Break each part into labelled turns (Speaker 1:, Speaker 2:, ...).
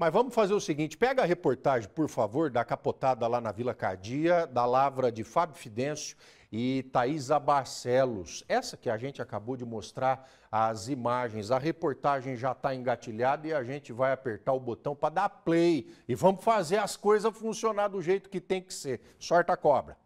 Speaker 1: Mas vamos fazer o seguinte: pega a reportagem, por favor, da capotada lá na Vila Cardia, da lavra de Fábio Fidêncio e Thaisa Barcelos. Essa que a gente acabou de mostrar as imagens. A reportagem já está engatilhada e a gente vai apertar o botão para dar play. E vamos fazer as coisas funcionar do jeito que tem que ser. Sorta a cobra.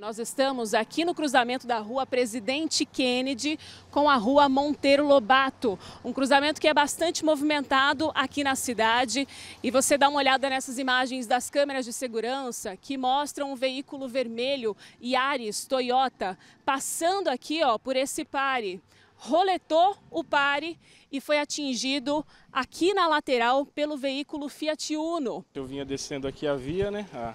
Speaker 2: Nós estamos aqui no cruzamento da rua Presidente Kennedy com a rua Monteiro Lobato. Um cruzamento que é bastante movimentado aqui na cidade. E você dá uma olhada nessas imagens das câmeras de segurança que mostram um veículo vermelho Yaris Toyota passando aqui ó, por esse pare. Roletou o pare e foi atingido aqui na lateral pelo veículo Fiat Uno.
Speaker 3: Eu vinha descendo aqui a via, né? A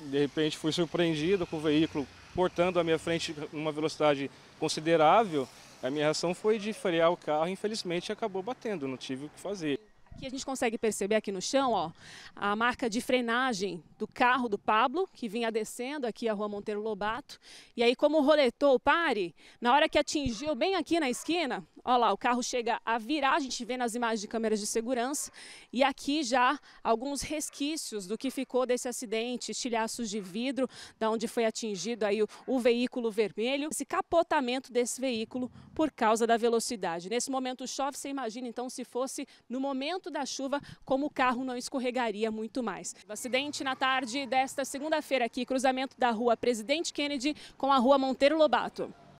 Speaker 3: de repente fui surpreendido com o veículo portando à minha frente uma velocidade considerável, a minha reação foi de frear o carro e infelizmente acabou batendo, não tive o que fazer.
Speaker 2: Aqui a gente consegue perceber aqui no chão, ó, a marca de frenagem do carro do Pablo, que vinha descendo aqui a rua Monteiro Lobato. E aí, como roletou o pare, na hora que atingiu bem aqui na esquina, ó lá, o carro chega a virar, a gente vê nas imagens de câmeras de segurança. E aqui já alguns resquícios do que ficou desse acidente, estilhaços de vidro, da onde foi atingido aí o, o veículo vermelho, esse capotamento desse veículo por causa da velocidade. Nesse momento chove, você imagina então se fosse no momento da chuva, como o carro não escorregaria muito mais. O acidente na tarde desta segunda-feira aqui, cruzamento da rua Presidente Kennedy com a rua Monteiro Lobato.